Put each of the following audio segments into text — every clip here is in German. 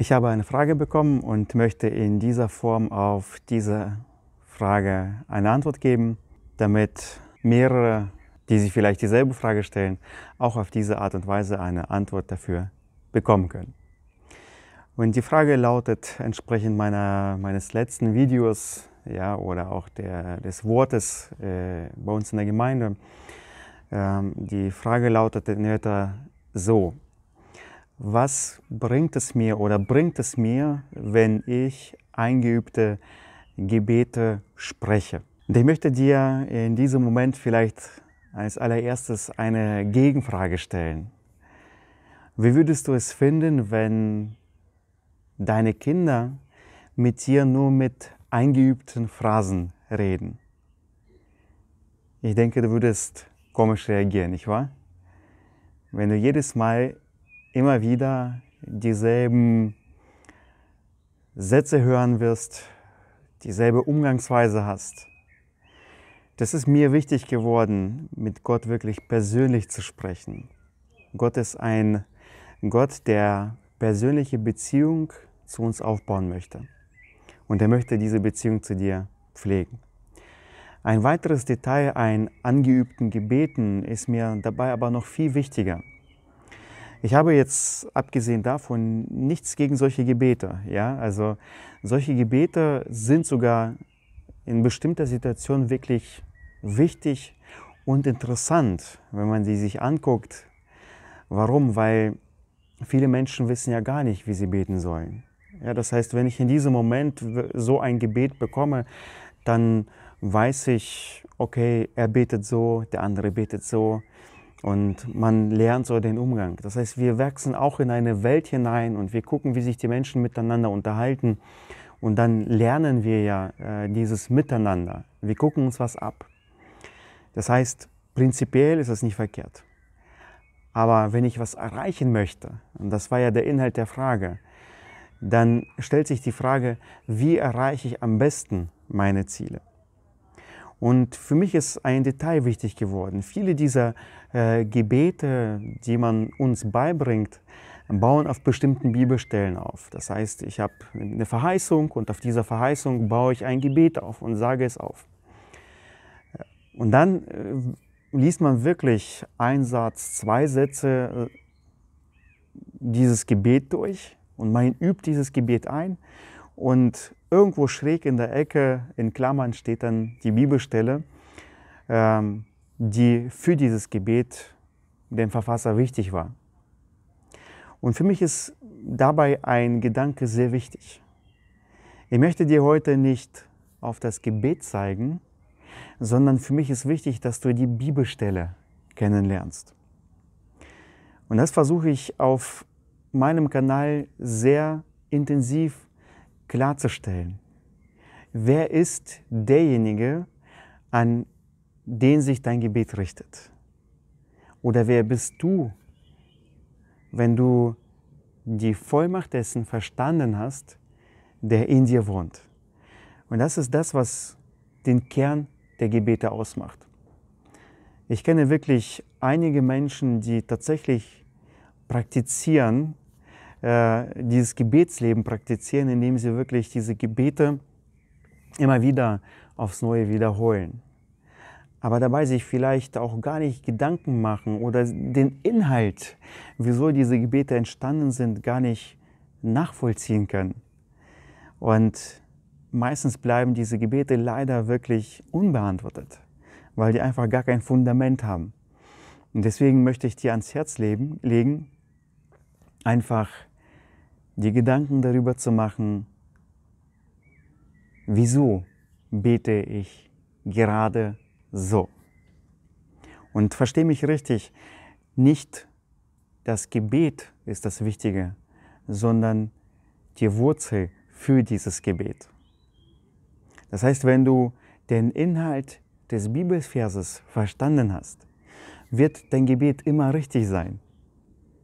Ich habe eine Frage bekommen und möchte in dieser Form auf diese Frage eine Antwort geben, damit mehrere, die sich vielleicht dieselbe Frage stellen, auch auf diese Art und Weise eine Antwort dafür bekommen können. Und die Frage lautet entsprechend meiner, meines letzten Videos ja, oder auch der, des Wortes äh, bei uns in der Gemeinde. Ähm, die Frage lautet in etwa so, was bringt es mir oder bringt es mir, wenn ich eingeübte Gebete spreche. Und ich möchte dir in diesem Moment vielleicht als allererstes eine Gegenfrage stellen. Wie würdest du es finden, wenn deine Kinder mit dir nur mit eingeübten Phrasen reden? Ich denke, du würdest komisch reagieren, nicht wahr? Wenn du jedes Mal immer wieder dieselben Sätze hören wirst, dieselbe Umgangsweise hast. Das ist mir wichtig geworden, mit Gott wirklich persönlich zu sprechen. Gott ist ein Gott, der persönliche Beziehung zu uns aufbauen möchte. Und er möchte diese Beziehung zu dir pflegen. Ein weiteres Detail, ein angeübten Gebeten, ist mir dabei aber noch viel wichtiger. Ich habe jetzt abgesehen davon nichts gegen solche Gebete. Ja? Also solche Gebete sind sogar in bestimmter Situation wirklich wichtig und interessant, wenn man sie sich anguckt. Warum? Weil viele Menschen wissen ja gar nicht, wie sie beten sollen. Ja, das heißt, wenn ich in diesem Moment so ein Gebet bekomme, dann weiß ich, okay, er betet so, der andere betet so. Und man lernt so den Umgang. Das heißt, wir wachsen auch in eine Welt hinein und wir gucken, wie sich die Menschen miteinander unterhalten. Und dann lernen wir ja äh, dieses Miteinander. Wir gucken uns was ab. Das heißt, prinzipiell ist es nicht verkehrt. Aber wenn ich was erreichen möchte, und das war ja der Inhalt der Frage, dann stellt sich die Frage, wie erreiche ich am besten meine Ziele? Und für mich ist ein Detail wichtig geworden. Viele dieser äh, Gebete, die man uns beibringt, bauen auf bestimmten Bibelstellen auf. Das heißt, ich habe eine Verheißung und auf dieser Verheißung baue ich ein Gebet auf und sage es auf. Und dann äh, liest man wirklich ein Satz, zwei Sätze äh, dieses Gebet durch und man übt dieses Gebet ein und irgendwo schräg in der Ecke, in Klammern, steht dann die Bibelstelle, ähm, die für dieses Gebet dem Verfasser wichtig war. Und für mich ist dabei ein Gedanke sehr wichtig. Ich möchte dir heute nicht auf das Gebet zeigen, sondern für mich ist wichtig, dass du die Bibelstelle kennenlernst. Und das versuche ich auf meinem Kanal sehr intensiv klarzustellen. Wer ist derjenige, an den sich dein Gebet richtet? Oder wer bist du, wenn du die Vollmacht dessen verstanden hast, der in dir wohnt? Und das ist das, was den Kern der Gebete ausmacht. Ich kenne wirklich einige Menschen, die tatsächlich praktizieren, äh, dieses Gebetsleben praktizieren, indem sie wirklich diese Gebete immer wieder aufs Neue wiederholen. Aber dabei sich vielleicht auch gar nicht Gedanken machen oder den Inhalt, wieso diese Gebete entstanden sind, gar nicht nachvollziehen können. Und meistens bleiben diese Gebete leider wirklich unbeantwortet, weil die einfach gar kein Fundament haben. Und deswegen möchte ich dir ans Herz legen, einfach dir Gedanken darüber zu machen, wieso bete ich gerade so. Und verstehe mich richtig, nicht das Gebet ist das Wichtige, sondern die Wurzel für dieses Gebet. Das heißt, wenn du den Inhalt des Bibelverses verstanden hast, wird dein Gebet immer richtig sein.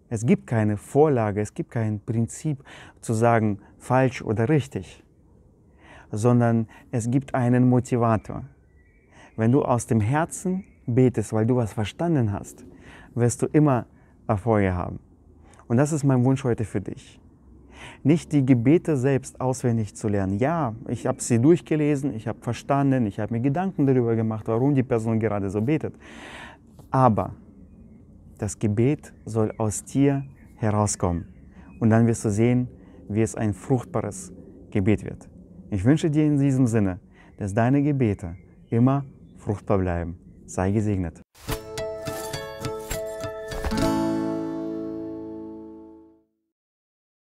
Es gibt keine Vorlage, es gibt kein Prinzip zu sagen falsch oder richtig, sondern es gibt einen Motivator. Wenn du aus dem Herzen betest, weil du was verstanden hast, wirst du immer Erfolge haben. Und das ist mein Wunsch heute für dich. Nicht die Gebete selbst auswendig zu lernen. Ja, ich habe sie durchgelesen, ich habe verstanden, ich habe mir Gedanken darüber gemacht, warum die Person gerade so betet. Aber das Gebet soll aus dir herauskommen. Und dann wirst du sehen, wie es ein fruchtbares Gebet wird. Ich wünsche dir in diesem Sinne, dass deine Gebete immer fruchtbar bleiben. Sei gesegnet.